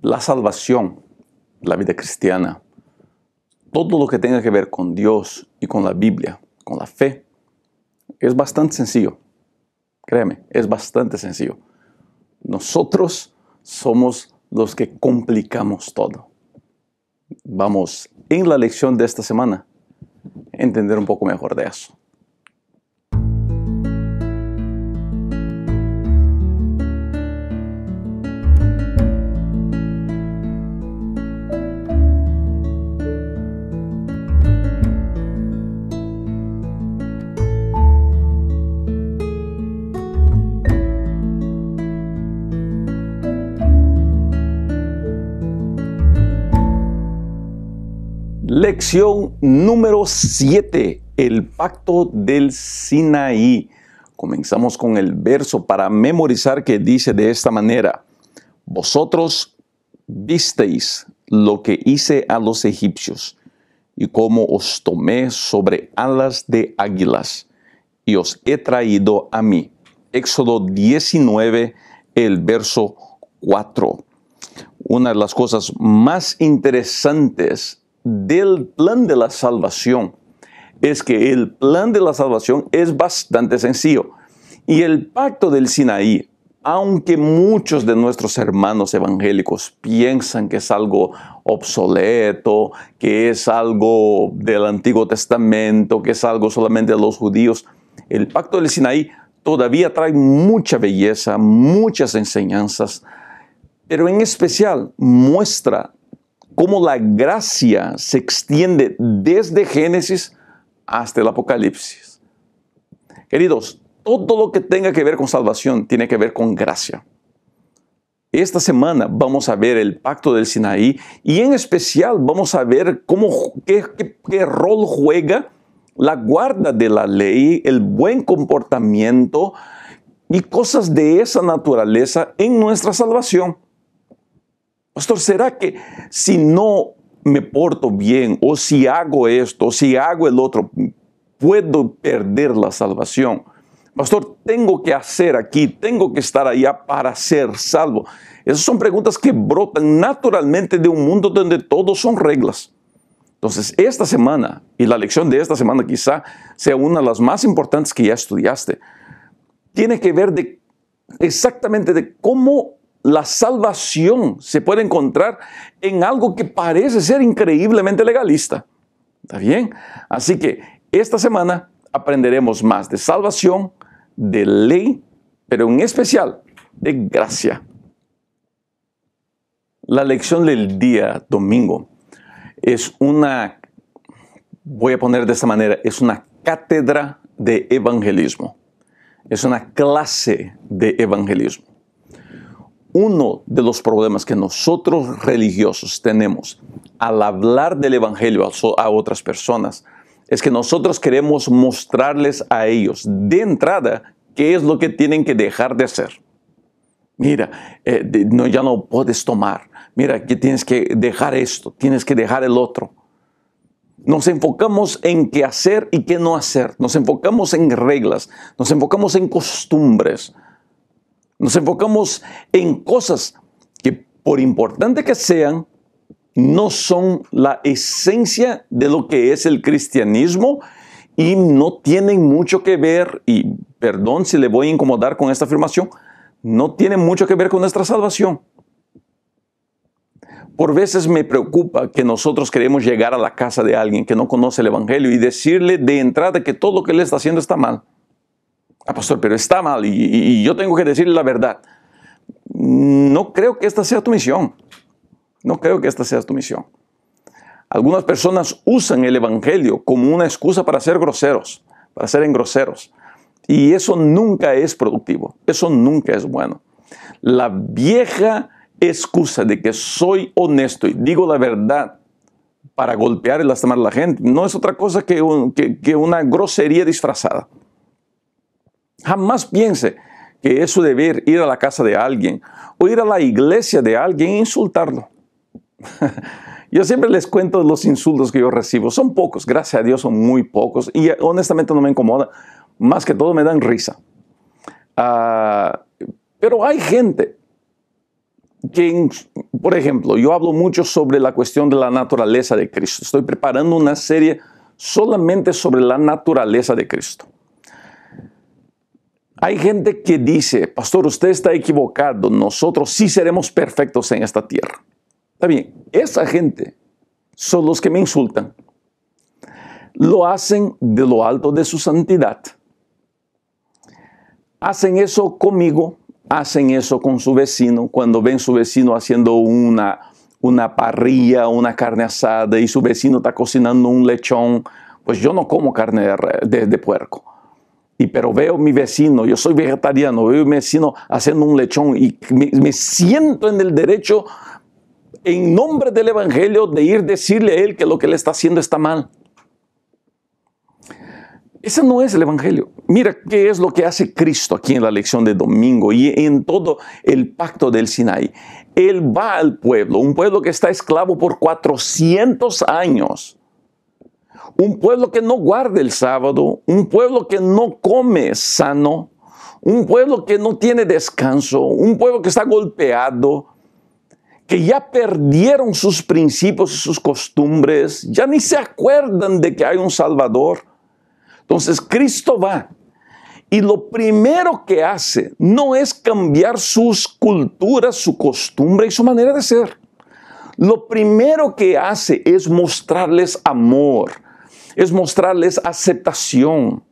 La salvación, la vida cristiana, todo lo que tenga que ver con Dios y con la Biblia, con la fe, es bastante sencillo. Créeme, es bastante sencillo. Nosotros somos los que complicamos todo. Vamos en la lección de esta semana a entender un poco mejor de eso. Lección número 7, el pacto del Sinaí. Comenzamos con el verso para memorizar que dice de esta manera, vosotros visteis lo que hice a los egipcios y cómo os tomé sobre alas de águilas y os he traído a mí. Éxodo 19, el verso 4. Una de las cosas más interesantes del plan de la salvación es que el plan de la salvación es bastante sencillo. Y el pacto del Sinaí, aunque muchos de nuestros hermanos evangélicos piensan que es algo obsoleto, que es algo del Antiguo Testamento, que es algo solamente de los judíos, el pacto del Sinaí todavía trae mucha belleza, muchas enseñanzas, pero en especial muestra cómo la gracia se extiende desde Génesis hasta el Apocalipsis. Queridos, todo lo que tenga que ver con salvación tiene que ver con gracia. Esta semana vamos a ver el pacto del Sinaí y en especial vamos a ver cómo, qué rol juega la guarda de la ley, el buen comportamiento y cosas de esa naturaleza en nuestra salvación. Pastor, ¿será que si no me porto bien o si hago esto o si hago el otro, puedo perder la salvación? Pastor, tengo que hacer aquí, tengo que estar allá para ser salvo. Esas son preguntas que brotan naturalmente de un mundo donde todo son reglas. Entonces, esta semana, y la lección de esta semana quizá sea una de las más importantes que ya estudiaste, tiene que ver exactamente de cómo la salvación se puede encontrar en algo que parece ser increíblemente legalista. ¿Está bien? Así que esta semana aprenderemos más de salvación, de ley, pero en especial de gracia. La lección del día domingo es una, voy a poner de esta manera, es una cátedra de evangelismo. Es una clase de evangelismo uno de los problemas que nosotros religiosos tenemos al hablar del Evangelio a otras personas es que nosotros queremos mostrarles a ellos de entrada qué es lo que tienen que dejar de hacer. Mira, eh, no, ya no puedes tomar. Mira, que tienes que dejar esto, tienes que dejar el otro. Nos enfocamos en qué hacer y qué no hacer. Nos enfocamos en reglas, nos enfocamos en costumbres, nos enfocamos en cosas que, por importante que sean, no son la esencia de lo que es el cristianismo y no tienen mucho que ver, y perdón si le voy a incomodar con esta afirmación, no tienen mucho que ver con nuestra salvación. Por veces me preocupa que nosotros queremos llegar a la casa de alguien que no conoce el Evangelio y decirle de entrada que todo lo que él está haciendo está mal ah, pastor, pero está mal y, yo tengo que decirle la verdad. No creo que esta sea tu misión. No creo que esta sea tu misión. Algunas personas usan el Evangelio como una excusa para ser groseros, para ser engroseros. Y eso nunca es productivo, eso nunca es bueno. La vieja excusa de que soy honesto y digo la verdad para golpear y lastimar a la gente no es otra cosa que una grosería disfrazada. Jamás piense que es su deber ir a la casa de alguien o ir a la iglesia de alguien e insultarlo. yo siempre les cuento los insultos que yo recibo. Son pocos, gracias a Dios son muy pocos y honestamente no me incomoda. Más que todo me dan risa. Ah, pero hay gente que, por ejemplo, yo hablo mucho sobre la cuestión de la naturaleza de Cristo. Estoy preparando una serie solamente sobre la naturaleza de Cristo. Hay gente que dice, pastor, usted está equivocado, nosotros sí seremos perfectos en esta tierra. Está bien, esa gente son los que me insultan. Lo hacen de lo alto de su santidad. Hacen eso conmigo, hacen eso con su vecino, cuando ven su vecino haciendo una, una parrilla, una carne asada y su vecino está cocinando un lechón, pues yo no como carne de puerco y pero veo mi vecino, yo soy vegetariano, veo a mi vecino haciendo un lechón y me, siento en el derecho, en nombre del Evangelio, de ir decirle a él que lo que le está haciendo está mal. Ese no es el Evangelio. Mira qué es lo que hace Cristo aquí en la lección de domingo y en todo el pacto del Sinai. Él va al pueblo, un pueblo que está esclavo por 400 años un pueblo que no guarda el sábado, un pueblo que no come sano, un pueblo que no tiene descanso, un pueblo que está golpeado, que ya perdieron sus principios y sus costumbres, ya ni se acuerdan de que hay un Salvador. Entonces Cristo va y lo primero que hace no es cambiar sus culturas, su costumbre y su manera de ser. Lo primero que hace es mostrarles amor es mostrarles aceptación,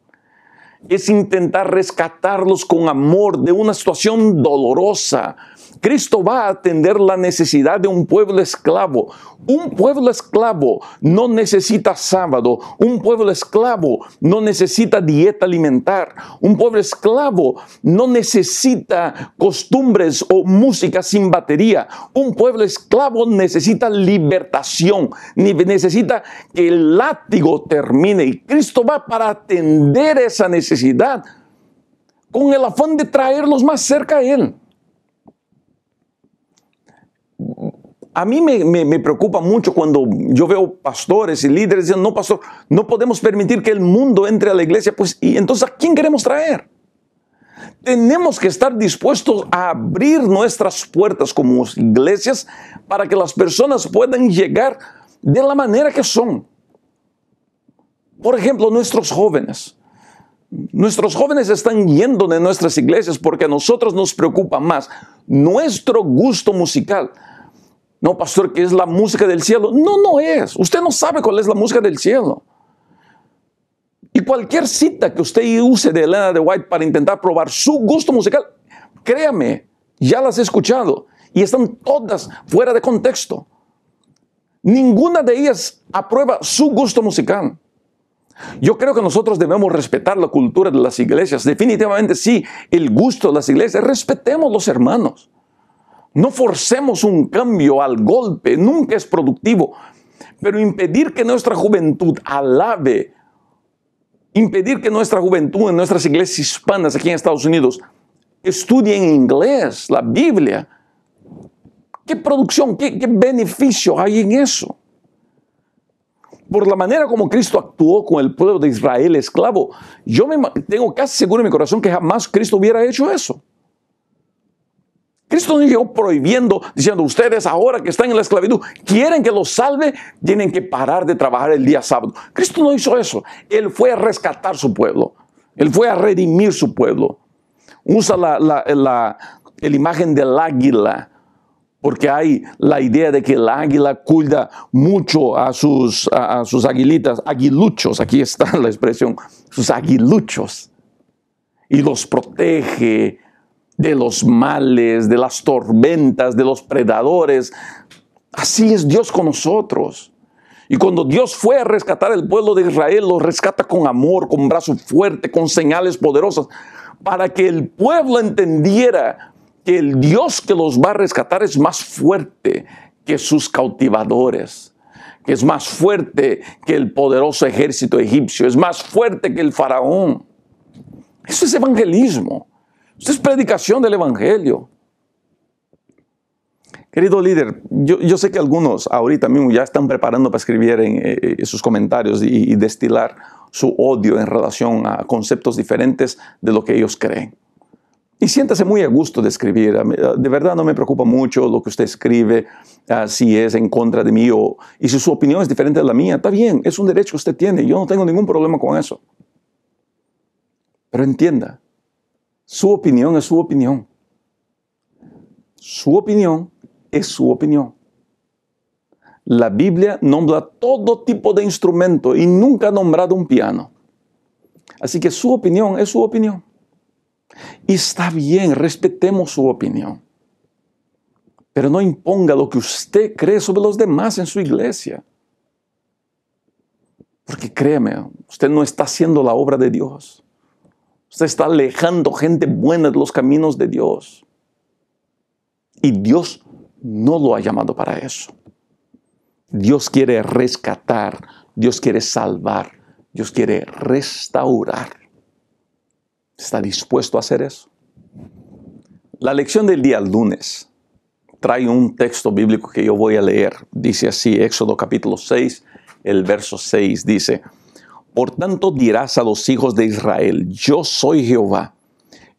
es intentar rescatarlos con amor de una situación dolorosa, Cristo va a atender la necesidad de un pueblo esclavo. Un pueblo esclavo no necesita sábado, un pueblo esclavo no necesita dieta alimentar, un pueblo esclavo no necesita costumbres o música sin batería, un pueblo esclavo necesita libertación, necesita que el látigo termine y Cristo va para atender esa necesidad con el afán de traerlos más cerca a Él. A mí me, preocupa mucho cuando yo veo pastores y líderes diciendo, no, pastor, no podemos permitir que el mundo entre a la iglesia. Pues, ¿y entonces a quién queremos traer? Tenemos que estar dispuestos a abrir nuestras puertas como iglesias para que las personas puedan llegar de la manera que son. Por ejemplo, nuestros jóvenes. Nuestros jóvenes están yendo de nuestras iglesias porque a nosotros nos preocupa más nuestro gusto musical no, pastor, que es la música del cielo. No, no es. Usted no sabe cuál es la música del cielo. Y cualquier cita que usted use de Elena de White para intentar probar su gusto musical, créame, ya las he escuchado y están todas fuera de contexto. Ninguna de ellas aprueba su gusto musical. Yo creo que nosotros debemos respetar la cultura de las iglesias. Definitivamente sí, el gusto de las iglesias. Respetemos los hermanos. No forcemos un cambio al golpe, nunca es productivo. Pero impedir que nuestra juventud alabe, impedir que nuestra juventud en nuestras iglesias hispanas aquí en Estados Unidos estudien inglés, la Biblia, ¿qué producción, qué, beneficio hay en eso? por la manera como Cristo actuó con el pueblo de Israel esclavo. Yo me, tengo casi seguro en mi corazón que jamás Cristo hubiera hecho eso. Cristo no llegó prohibiendo, diciendo, ustedes ahora que están en la esclavitud, quieren que los salve, tienen que parar de trabajar el día sábado. Cristo no hizo eso. Él fue a rescatar su pueblo. Él fue a redimir su pueblo. Usa la, imagen del águila, porque hay la idea de que el águila cuida mucho a sus, a sus aguilitas, aguiluchos, aquí está la expresión, sus aguiluchos, y los protege de los males, de las tormentas, de los predadores. Así es Dios con nosotros. Y cuando Dios fue a rescatar al pueblo de Israel, lo rescata con amor, con brazo fuerte, con señales poderosas, para que el pueblo entendiera que el Dios que los va a rescatar es más fuerte que sus cautivadores, que es más fuerte que el poderoso ejército egipcio, es más fuerte que el faraón. Eso es evangelismo. Esto es predicación del Evangelio. Querido líder, yo, sé que algunos ahorita mismo ya están preparando para escribir en, eh, eh, sus comentarios y, destilar su odio en relación a conceptos diferentes de lo que ellos creen. Y siéntase muy a gusto de escribir. Ah, de verdad no me preocupa mucho lo que usted escribe, ah, si es en contra de mí o y si su opinión es diferente a la mía. Está bien, es un derecho que usted tiene. Yo no tengo ningún problema con eso. Pero entienda, su opinión es su opinión. Su opinión es su opinión. La Biblia nombra todo tipo de instrumento y nunca ha nombrado un piano. Así que su opinión es su opinión. Y está bien, respetemos su opinión. Pero no imponga lo que usted cree sobre los demás en su iglesia. Porque créeme, usted no está haciendo la obra de Dios. Usted está alejando gente buena de los caminos de Dios. Y Dios no lo ha llamado para eso. Dios quiere rescatar, Dios quiere salvar, Dios quiere restaurar. ¿Está dispuesto a hacer eso? La lección del día lunes trae un texto bíblico que yo voy a leer. Dice así, Éxodo capítulo 6, el verso 6 dice, por tanto dirás a los hijos de Israel, yo soy Jehová,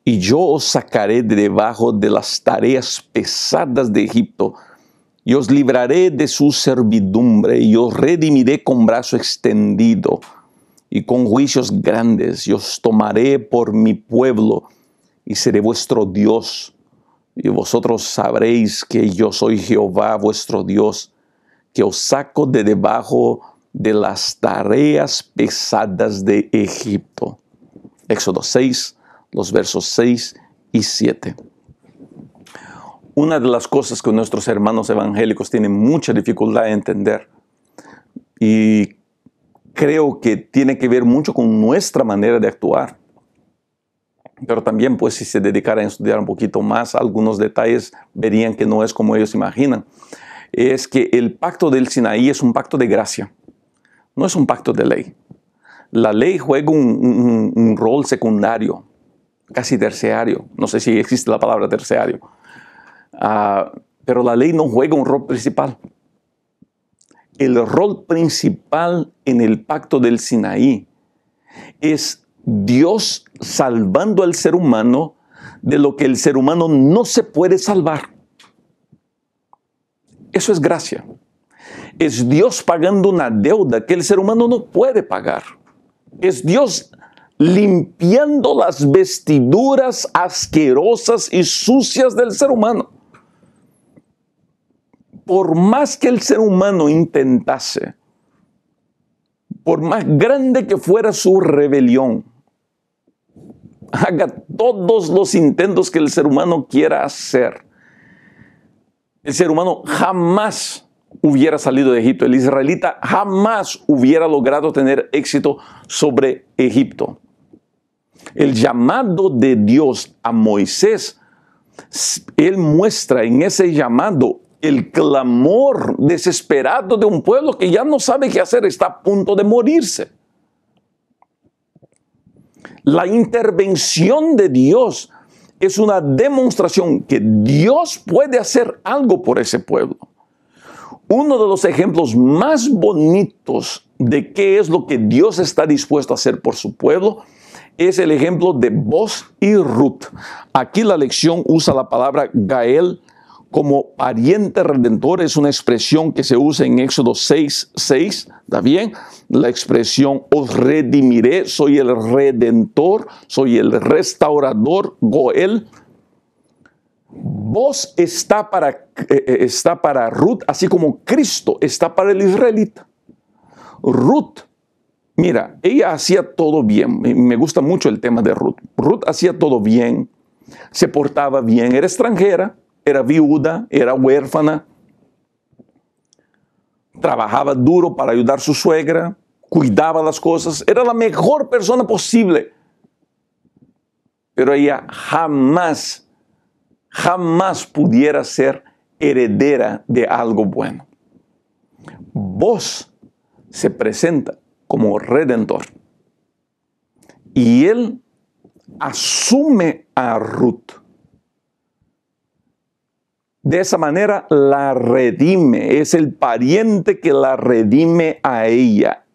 y yo os sacaré de debajo de las tareas pesadas de Egipto, y os libraré de su servidumbre, y os redimiré con brazo extendido y con juicios grandes, y os tomaré por mi pueblo, y seré vuestro Dios, y vosotros sabréis que yo soy Jehová vuestro Dios, que os saco de debajo de las tareas pesadas de Egipto. Éxodo 6, los versos 6 y 7. Una de las cosas que nuestros hermanos evangélicos tienen mucha dificultad de entender y creo que tiene que ver mucho con nuestra manera de actuar. Pero también, pues, si se dedicara a estudiar un poquito más algunos detalles, verían que no es como ellos imaginan. Es que el pacto del Sinaí es un pacto de gracia. No es un pacto de ley. La ley juega un, rol secundario, casi terciario. No sé si existe la palabra terciario. Ah, pero la ley no juega un rol principal. El rol principal en el pacto del Sinaí es Dios salvando al ser humano de lo que el ser humano no se puede salvar. Eso es gracia. Es Dios pagando una deuda que el ser humano no puede pagar. Es Dios limpiando las vestiduras asquerosas y sucias del ser humano. Por más que el ser humano intentase, por más grande que fuera su rebelión, haga todos los intentos que el ser humano quiera hacer, el ser humano jamás hubiera salido de Egipto. El israelita jamás hubiera logrado tener éxito sobre Egipto. El llamado de Dios a Moisés, él muestra en ese llamado el clamor desesperado de un pueblo que ya no sabe qué hacer, está a punto de morirse. La intervención de Dios es una demostración que Dios puede hacer algo por ese pueblo. Uno de los ejemplos más bonitos de qué es lo que Dios está dispuesto a hacer por su pueblo es el ejemplo de Vos y Ruth. Aquí la lección usa la palabra Gael como pariente redentor, es una expresión que se usa en Éxodo 6, 6, ¿está bien? La expresión os redimiré, soy el redentor, soy el restaurador, Goel, vos está para, eh, eh, está para Ruth, así como Cristo está para el israelita. Ruth, mira, ella hacía todo bien. Me gusta mucho el tema de Ruth. Ruth hacía todo bien, se portaba bien, era extranjera, era viuda, era huérfana, trabajaba duro para ayudar a su suegra, cuidaba las cosas, era la mejor persona posible. Pero ella jamás jamás pudiera ser heredera de algo bueno. Vos se presenta como redentor. Y él asume a Ruth. De esa manera la redime, es el pariente que la redime a ella,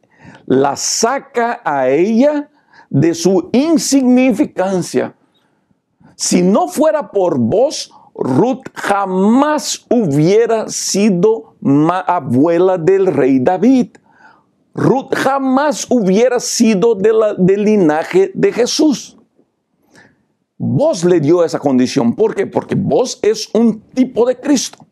la saca a ella de su insignificancia si no fuera por vos, Ruth jamás hubiera sido abuela del rey David. Ruth jamás hubiera sido de la, del linaje de Jesús. Vos le dio esa condición. ¿Por qué? Porque vos es un tipo de Cristo.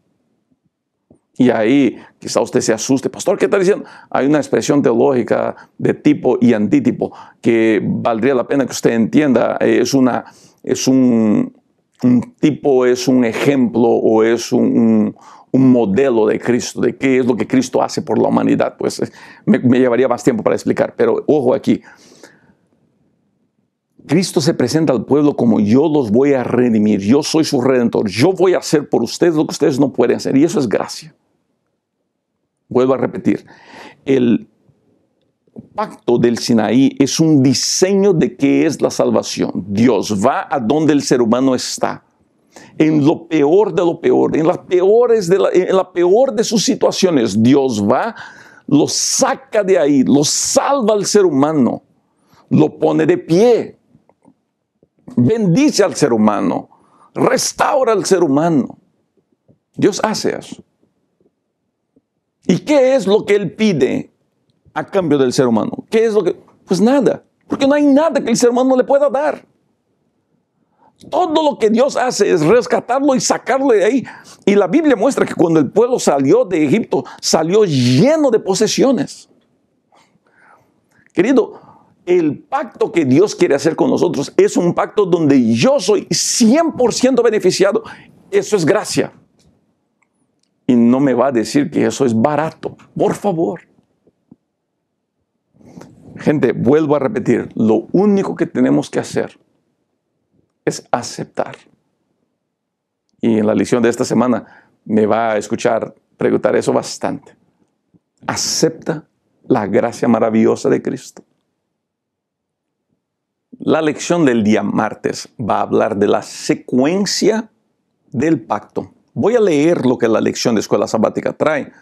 Y ahí quizá usted se asuste, pastor, ¿qué está diciendo? Hay una expresión teológica de tipo y antítipo que valdría la pena que usted entienda. Eh, es una, es un, tipo, es un ejemplo o es un, modelo de Cristo, de qué es lo que Cristo hace por la humanidad. Pues eh, me, me llevaría más tiempo para explicar, pero ojo aquí. Cristo se presenta al pueblo como yo los voy a redimir, yo soy su redentor, yo voy a hacer por ustedes lo que ustedes no pueden hacer, y eso es gracia. Vuelvo a repetir, el, pacto del Sinaí es un diseño de qué es la salvación. Dios va a donde el ser humano está, en lo peor de lo peor, en las peores de la, en la peor de sus situaciones. Dios va, lo saca de ahí, lo salva al ser humano, lo pone de pie, bendice al ser humano, restaura al ser humano. Dios hace eso. ¿Y qué es lo que Él pide a cambio del ser humano. ¿Qué es lo que? Pues nada, porque no hay nada que el ser humano le pueda dar. Todo lo que Dios hace es rescatarlo y sacarlo de ahí. Y la Biblia muestra que cuando el pueblo salió de Egipto, salió lleno de posesiones. Querido, el pacto que Dios quiere hacer con nosotros es un pacto donde yo soy 100% beneficiado. Eso es gracia. Y no me va a decir que eso es barato. Por favor. Gente, vuelvo a repetir, lo único que tenemos que hacer es aceptar. Y en la lección de esta semana me va a escuchar preguntar eso bastante. Acepta la gracia maravillosa de Cristo. La lección del día martes va a hablar de la secuencia del pacto. Voy a leer lo que la lección de escuela sabática trae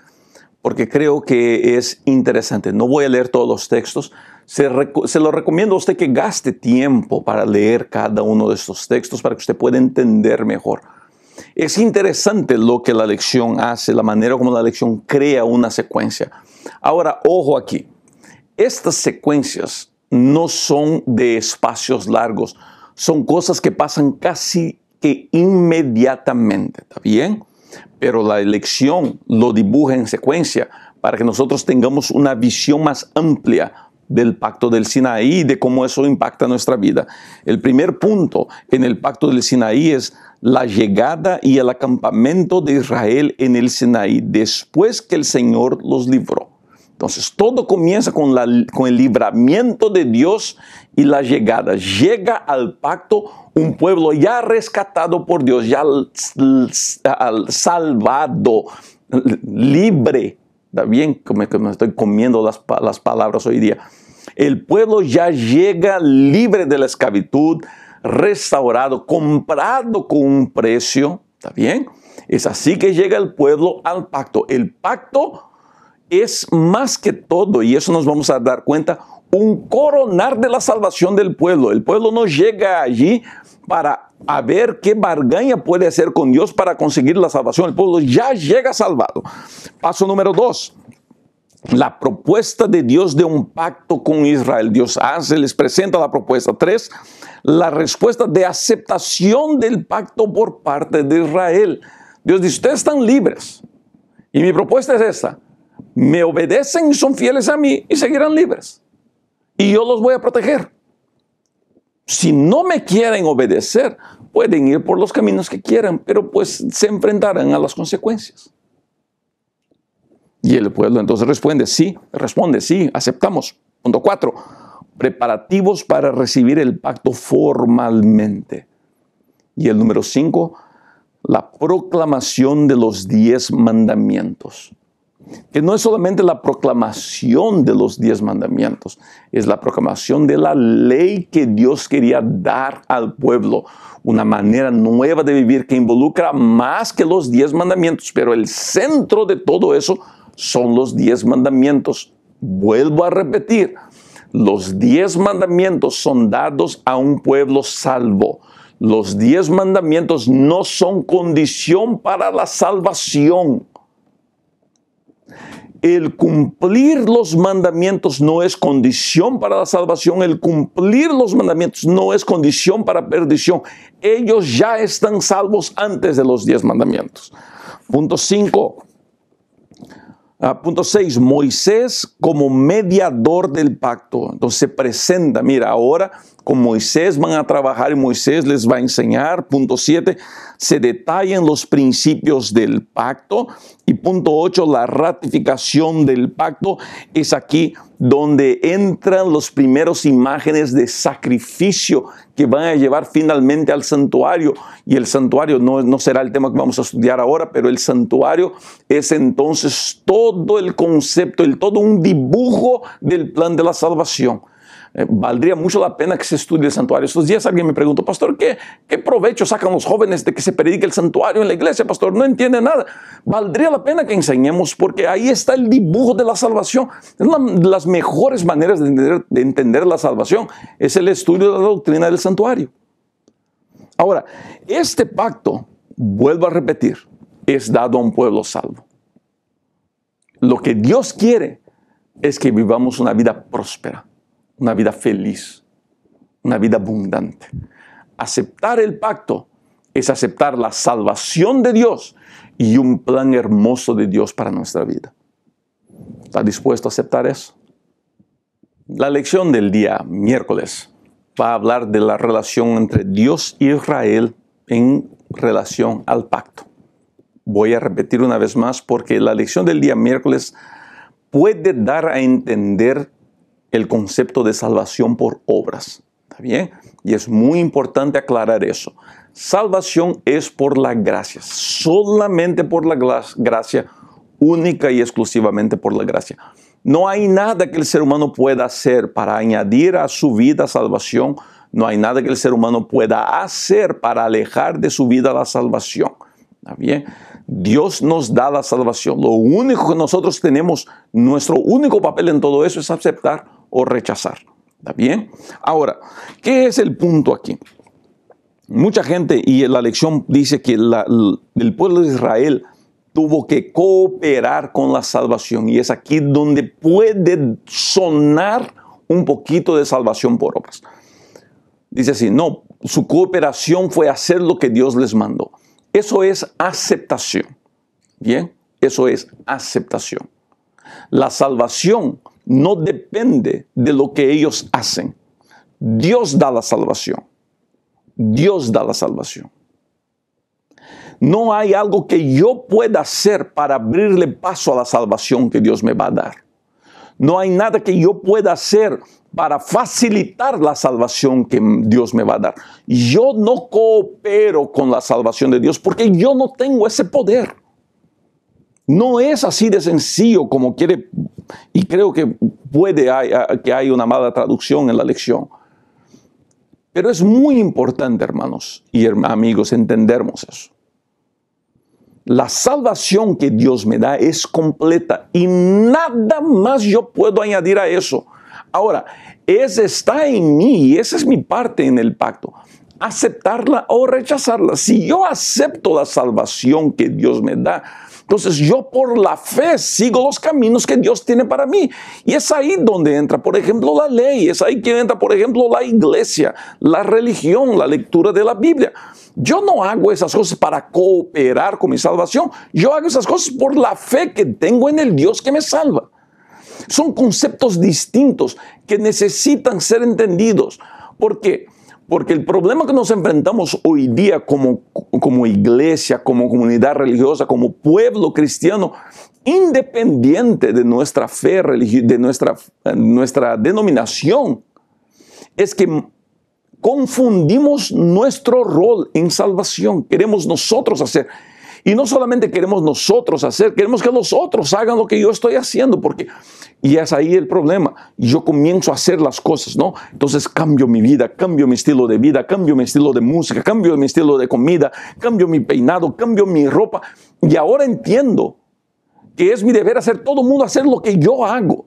porque creo que es interesante. No voy a leer todos los textos. Se, lo recomiendo a usted que gaste tiempo para leer cada uno de estos textos para que usted pueda entender mejor. Es interesante lo que la lección hace, la manera como la lección crea una secuencia. Ahora, ojo aquí, estas secuencias no son de espacios largos, son cosas que pasan casi que inmediatamente, ¿está bien? pero la elección lo dibuja en secuencia para que nosotros tengamos una visión más amplia del pacto del Sinaí y de cómo eso impacta nuestra vida. El primer punto en el pacto del Sinaí es la llegada y el acampamento de Israel en el Sinaí después que el Señor los libró. Entonces, todo comienza con, el libramiento de Dios y la llegada. Llega al pacto un pueblo ya rescatado por Dios, ya salvado, libre. Está bien que me, estoy comiendo las, las palabras hoy día. El pueblo ya llega libre de la esclavitud, restaurado, comprado con un precio. ¿Está bien? Es así que llega el pueblo al pacto. El pacto es más que todo, y eso nos vamos a dar cuenta, un coronar de la salvación del pueblo. El pueblo no llega allí para ver qué bargaña puede hacer con Dios para conseguir la salvación. El pueblo ya llega salvado. Paso número dos. La propuesta de Dios de un pacto con Israel. Dios hace, les presenta la propuesta. Tres, la respuesta de aceptación del pacto por parte de Israel. Dios dice, ustedes están libres. Y mi propuesta es esta me obedecen y son fieles a mí y seguirán libres. Y yo los voy a proteger. Si no me quieren obedecer, pueden ir por los caminos que quieran, pero pues se enfrentarán a las consecuencias. Y el pueblo entonces responde, sí, responde, sí, aceptamos. Punto cuatro, preparativos para recibir el pacto formalmente. Y el número cinco, la proclamación de los diez mandamientos que no es solamente la proclamación de los diez mandamientos, es la proclamación de la ley que Dios quería dar al pueblo, una manera nueva de vivir que involucra más que los diez mandamientos, pero el centro de todo eso son los diez mandamientos. Vuelvo a repetir, los diez mandamientos son dados a un pueblo salvo. Los diez mandamientos no son condición para la salvación el cumplir los mandamientos no es condición para la salvación, el cumplir los mandamientos no es condición para perdición. Ellos ya están salvos antes de los diez mandamientos. Punto 5. Ah, punto 6, Moisés como mediador del pacto. Entonces se presenta, mira, ahora con Moisés van a trabajar y Moisés les va a enseñar. Punto 7, se detallan los principios del pacto. Y punto 8, la ratificación del pacto es aquí donde entran los primeros imágenes de sacrificio que van a llevar finalmente al santuario. Y el santuario no, será el tema que vamos a estudiar ahora, pero el santuario es entonces todo el concepto, el, todo un dibujo del plan de la salvación. Eh, valdría mucho la pena que se estudie el santuario. Estos días alguien me preguntó, pastor, ¿qué, ¿qué provecho sacan los jóvenes de que se predique el santuario en la iglesia? Pastor, no entiende nada. Valdría la pena que enseñemos porque ahí está el dibujo de la salvación. Es de las mejores maneras de entender la salvación es el estudio de la doctrina del santuario. Ahora, este pacto, vuelvo a repetir, es dado a un pueblo salvo. Lo que Dios quiere es que vivamos una vida próspera una vida feliz, una vida abundante. Aceptar el pacto es aceptar la salvación de Dios y un plan hermoso de Dios para nuestra vida. Está dispuesto a aceptar eso? La lección del día miércoles va a hablar de la relación entre Dios y Israel en relación al pacto. Voy a repetir una vez más porque la lección del día miércoles puede dar a entender el concepto de salvación por obras. ¿Está bien? Y es muy importante aclarar eso. Salvación es por la gracia, solamente por la gracia, única y exclusivamente por la gracia. No hay nada que el ser humano pueda hacer para añadir a su vida salvación, no hay nada que el ser humano pueda hacer para alejar de su vida la salvación. ¿Está bien? Dios nos da la salvación. Lo único que nosotros tenemos, nuestro único papel en todo eso es aceptar o rechazar. ¿Está bien? Ahora, ¿qué es el punto aquí? Mucha gente y la lección dice que el pueblo de Israel tuvo que cooperar con la salvación y es aquí donde puede sonar un poquito de salvación por obras. Dice así, no, su cooperación fue hacer lo que Dios les mandó. Eso es aceptación. Bien, eso es aceptación. La salvación no depende de lo que ellos hacen. Dios da la salvación. Dios da la salvación. No hay algo que yo pueda hacer para abrirle paso a la salvación que Dios me va a dar. No hay nada que yo pueda hacer para facilitar la salvación que Dios me va a dar. Yo no coopero con la salvación de Dios porque yo no tengo ese poder. No es así de sencillo como quiere, y creo que puede que hay una mala traducción en la lección. Pero es muy importante, hermanos y amigos, entendermos eso. La salvación que Dios me da es completa y nada más yo puedo añadir a eso. Ahora, esa está en mí y esa es mi parte en el pacto. Aceptarla o rechazarla. Si yo acepto la salvación que Dios me da, entonces yo por la fe sigo los caminos que Dios tiene para mí. Y es ahí donde entra, por ejemplo, la ley, es ahí que entra, por ejemplo, la iglesia, la religión, la lectura de la Biblia. Yo no hago esas cosas para cooperar con mi salvación, yo hago esas cosas por la fe que tengo en el Dios que me salva. Son conceptos distintos que necesitan ser entendidos, porque porque el problema que nos enfrentamos hoy día como, como iglesia, como comunidad religiosa, como pueblo cristiano, independiente de nuestra fe, de nuestra, nuestra denominación, es que confundimos nuestro rol en salvación. Queremos nosotros hacer y no solamente queremos nosotros hacer, queremos que los otros hagan lo que yo estoy haciendo, porque, y es ahí el problema, yo comienzo a hacer las cosas, ¿no? Entonces cambio mi vida, cambio mi estilo de vida, cambio mi estilo de música, cambio mi estilo de comida, cambio mi peinado, cambio mi ropa, y ahora entiendo que es mi deber hacer todo el mundo hacer lo que yo hago.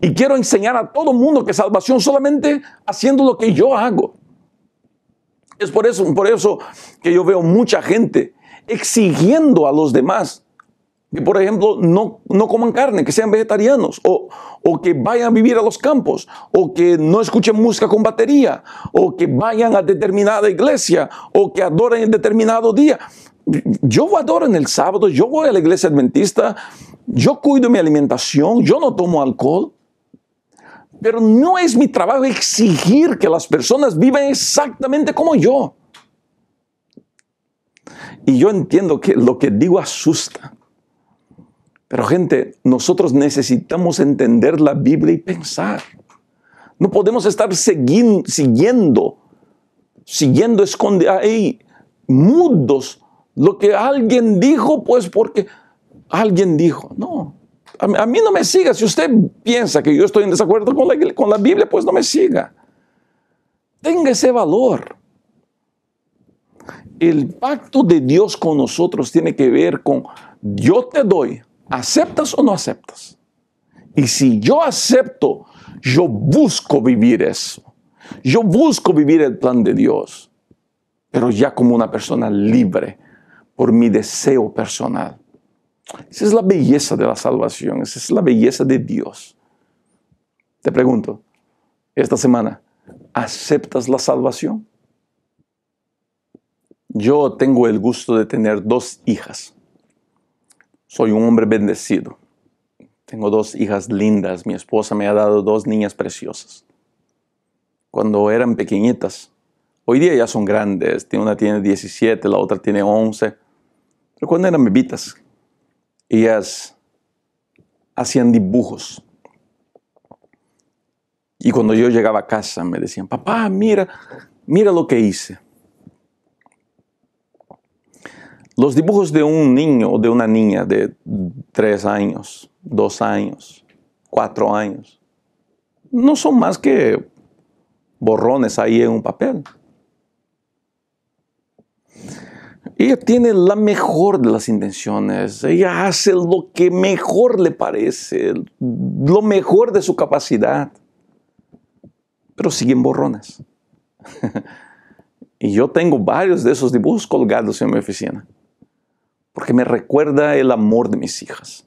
Y quiero enseñar a todo el mundo que salvación solamente haciendo lo que yo hago. Es por eso, por eso que yo veo mucha gente exigiendo a los demás que, por ejemplo, no, coman carne, que sean vegetarianos, o, o que vayan a vivir a los campos, o que no escuchen música con batería, o que vayan a determinada iglesia, o que adoren en determinado día. Yo adoro en el sábado, yo voy a la iglesia adventista, yo cuido mi alimentación, yo no tomo alcohol. Pero no es mi trabajo exigir que las personas vivan exactamente como yo. Y yo entiendo que lo que digo asusta. Pero gente, nosotros necesitamos entender la Biblia y pensar. No podemos estar siguiendo, siguiendo esconde ahí, mudos, lo que alguien dijo, pues porque alguien dijo. No, a, mí no me siga. Si usted piensa que yo estoy en desacuerdo con la, con la Biblia, pues no me siga. Tenga ese valor el pacto de Dios con nosotros tiene que ver con yo te doy, ¿aceptas o no aceptas? Y si yo acepto, yo busco vivir eso. Yo busco vivir el plan de Dios, pero ya como una persona libre por mi deseo personal. Esa es la belleza de la salvación, esa es la belleza de Dios. Te pregunto, esta semana, ¿aceptas la salvación? Yo tengo el gusto de tener dos hijas. Soy un hombre bendecido. Tengo dos hijas lindas. Mi esposa me ha dado dos niñas preciosas. Cuando eran pequeñitas, hoy día ya son grandes. Una tiene 17, la otra tiene 11. Pero cuando eran bebitas, ellas hacían dibujos. Y cuando yo llegaba a casa me decían, papá, mira, mira lo que hice Los dibujos de un niño o de una niña de tres años, dos años, cuatro años, no son más que borrones ahí en un papel. Ella tiene la mejor de las intenciones, ella hace lo que mejor le parece, lo mejor de su capacidad, pero siguen borrones. y yo tengo varios de esos dibujos colgados en mi oficina porque me recuerda el amor de mis hijas.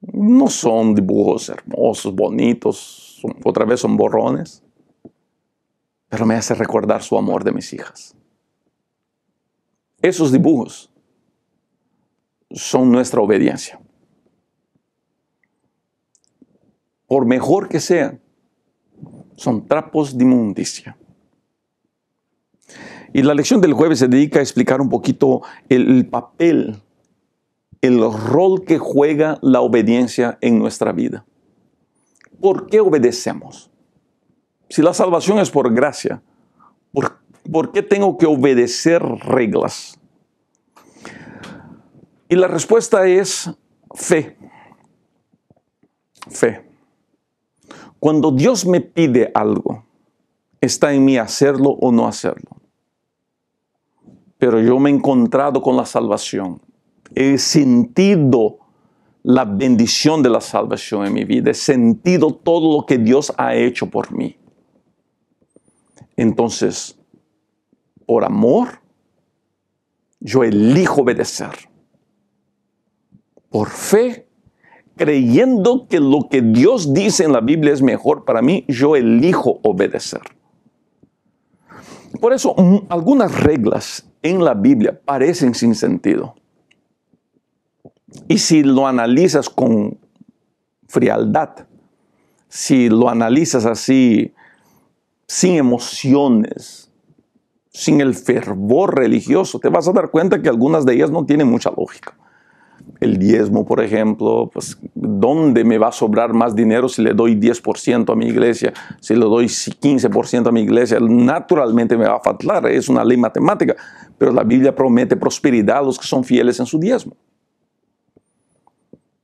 No son dibujos hermosos, bonitos, otra vez son borrones, pero me hace recordar su amor de mis hijas. Esos dibujos son nuestra obediencia. Por mejor que sean, son trapos de inmundicia. Y la lección del jueves se dedica a explicar un poquito el, papel, el rol que juega la obediencia en nuestra vida. ¿Por qué obedecemos? Si la salvación es por gracia, ¿por qué tengo que obedecer reglas? Y la respuesta es fe. Fe. Cuando Dios me pide algo, está en mí hacerlo o no hacerlo pero yo me he encontrado con la salvación. He sentido la bendición de la salvación en mi vida. He sentido todo lo que Dios ha hecho por mí. Entonces, por amor, yo elijo obedecer. Por fe, creyendo que lo que Dios dice en la Biblia es mejor para mí, yo elijo obedecer. Por eso mm, algunas reglas en la Biblia parecen sin sentido. Y si lo analizas con frialdad, si lo analizas así, sin emociones, sin el fervor religioso, te vas a dar cuenta que algunas de ellas no tienen mucha lógica el diezmo, por ejemplo, pues, ¿dónde me va a sobrar más dinero si le doy 10% a mi iglesia? Si le doy 15% a mi iglesia, naturalmente me va a faltar, es una ley matemática, pero la Biblia promete prosperidad a los que son fieles en su diezmo.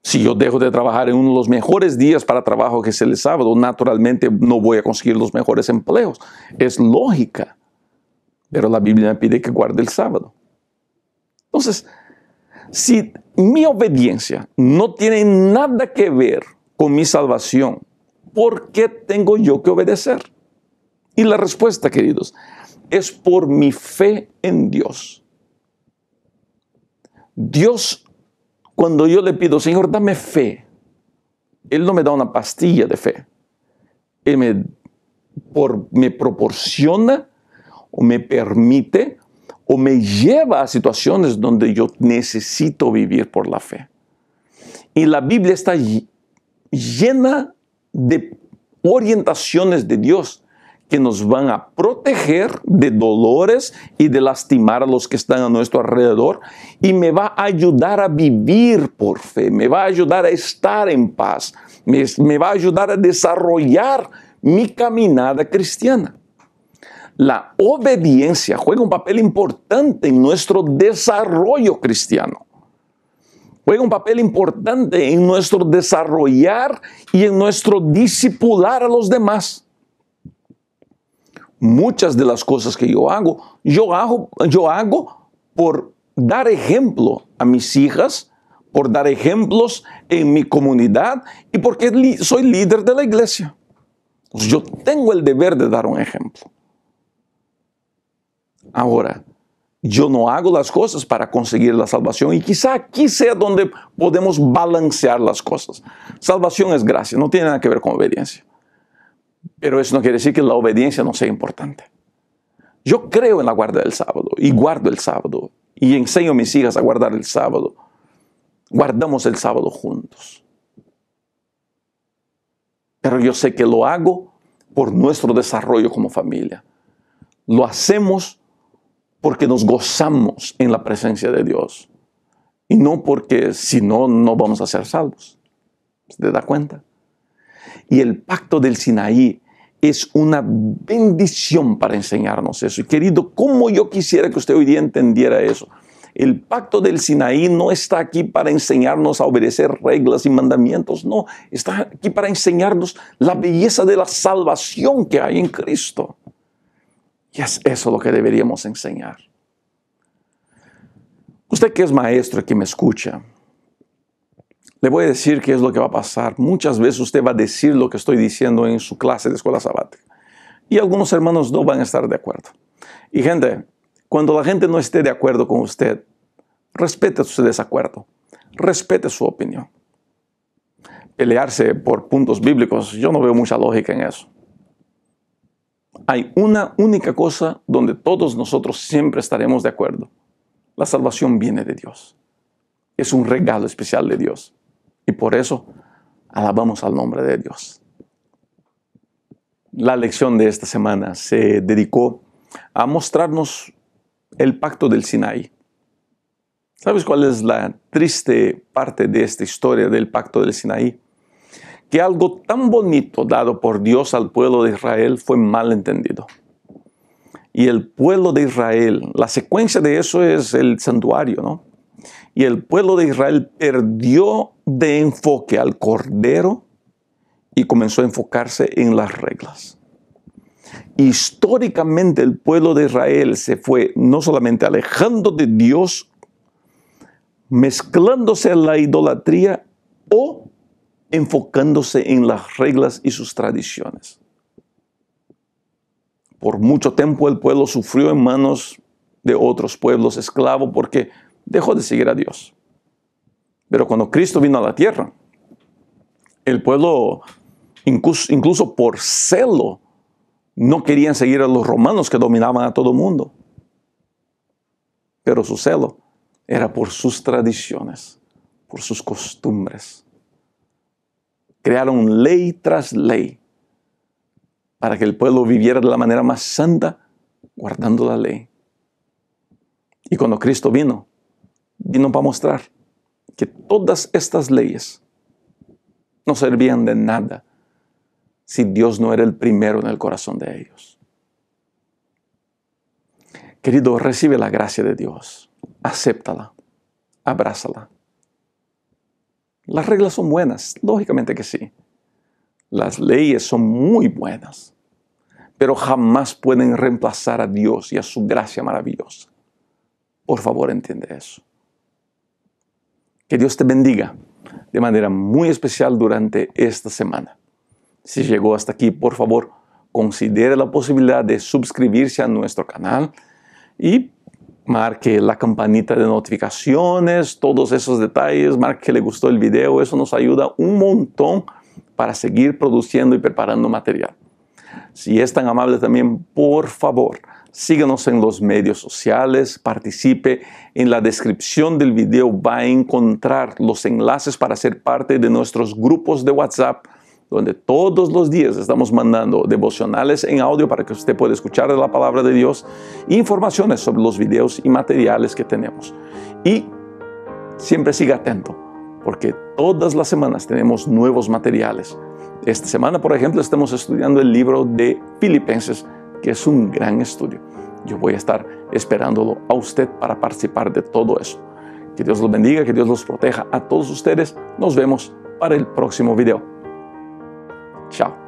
Si yo dejo de trabajar en uno de los mejores días para trabajo que es el sábado, naturalmente no voy a conseguir los mejores empleos. Es lógica, pero la Biblia me pide que guarde el sábado. Entonces, si mi obediencia no tiene nada que ver con mi salvación, ¿por qué tengo yo que obedecer? Y la respuesta, queridos, es por mi fe en Dios. Dios, cuando yo le pido, Señor, dame fe, Él no me da una pastilla de fe. Él me, me proporciona o me permite o me lleva a situaciones donde yo necesito vivir por la fe. Y la Biblia está llena de orientaciones de Dios que nos van a proteger de dolores y de lastimar a los que están a nuestro alrededor y me va a ayudar a vivir por fe, me va a ayudar a estar en paz, me, va a ayudar a desarrollar mi caminada cristiana la obediencia juega un papel importante en nuestro desarrollo cristiano. Juega un papel importante en nuestro desarrollar y en nuestro discipular a los demás. Muchas de las cosas que yo hago, yo hago, yo hago por dar ejemplo a mis hijas, por dar ejemplos en mi comunidad y porque soy líder de la iglesia. yo tengo el deber de dar un ejemplo. Ahora, yo no hago las cosas para conseguir la salvación y quizá aquí sea donde podemos balancear las cosas. Salvación es gracia, no tiene nada que ver con obediencia. Pero eso no quiere decir que la obediencia no sea importante. Yo creo en la guarda del sábado y guardo el sábado y enseño a mis hijas a guardar el sábado. Guardamos el sábado juntos. Pero yo sé que lo hago por nuestro desarrollo como familia. Lo hacemos porque nos gozamos en la presencia de Dios y no porque si no, no vamos a ser salvos. ¿Se da cuenta? Y el pacto del Sinaí es una bendición para enseñarnos eso. Y querido, como yo quisiera que usted hoy día entendiera eso? El pacto del Sinaí no está aquí para enseñarnos a obedecer reglas y mandamientos, no, está aquí para enseñarnos la belleza de la salvación que hay en Cristo. Y es eso lo que deberíamos enseñar. Usted que es maestro y que me escucha, le voy a decir qué es lo que va a pasar. Muchas veces usted va a decir lo que estoy diciendo en su clase de escuela sabática. Y algunos hermanos no van a estar de acuerdo. Y gente, cuando la gente no esté de acuerdo con usted, respete su desacuerdo, respete su opinión. Pelearse por puntos bíblicos, yo no veo mucha lógica en eso hay una única cosa donde todos nosotros siempre estaremos de acuerdo. La salvación viene de Dios. Es un regalo especial de Dios. Y por eso alabamos al nombre de Dios. La lección de esta semana se dedicó a mostrarnos el pacto del Sinaí. ¿Sabes cuál es la triste parte de esta historia del pacto del Sinaí? algo tan bonito dado por Dios al pueblo de Israel fue mal entendido. Y el pueblo de Israel, la secuencia de eso es el santuario, ¿no? Y el pueblo de Israel perdió de enfoque al cordero y comenzó a enfocarse en las reglas. Históricamente el pueblo de Israel se fue no solamente alejando de Dios, mezclándose en la idolatría o enfocándose en las reglas y sus tradiciones. Por mucho tiempo el pueblo sufrió en manos de otros pueblos esclavos porque dejó de seguir a Dios. Pero cuando Cristo vino a la tierra, el pueblo, incluso, por celo, no querían seguir a los romanos que dominaban a todo el mundo. Pero su celo era por sus tradiciones, por sus costumbres crearon ley tras ley para que el pueblo viviera de la manera más santa, guardando la ley. Y cuando Cristo vino, vino para mostrar que todas estas leyes no servían de nada si Dios no era el primero en el corazón de ellos. Querido, recibe la gracia de Dios, acéptala, abrázala las reglas son buenas, lógicamente que sí. Las leyes son muy buenas, pero jamás pueden reemplazar a Dios y a su gracia maravillosa. Por favor, entiende eso. Que Dios te bendiga de manera muy especial durante esta semana. Si llegó hasta aquí, por favor, considere la posibilidad de suscribirse a nuestro canal y marque la campanita de notificaciones, todos esos detalles, marque que le gustó el video, eso nos ayuda un montón para seguir produciendo y preparando material. Si es tan amable también, por favor, síganos en los medios sociales, participe. En la descripción del video va a encontrar los enlaces para ser parte de nuestros grupos de WhatsApp donde todos los días estamos mandando devocionales en audio para que usted pueda escuchar la palabra de Dios, informaciones sobre los videos y materiales que tenemos. Y siempre siga atento, porque todas las semanas tenemos nuevos materiales. Esta semana, por ejemplo, estamos estudiando el libro de Filipenses, que es un gran estudio. Yo voy a estar esperándolo a usted para participar de todo eso. Que Dios los bendiga, que Dios los proteja a todos ustedes. Nos vemos para el próximo video. Tchau.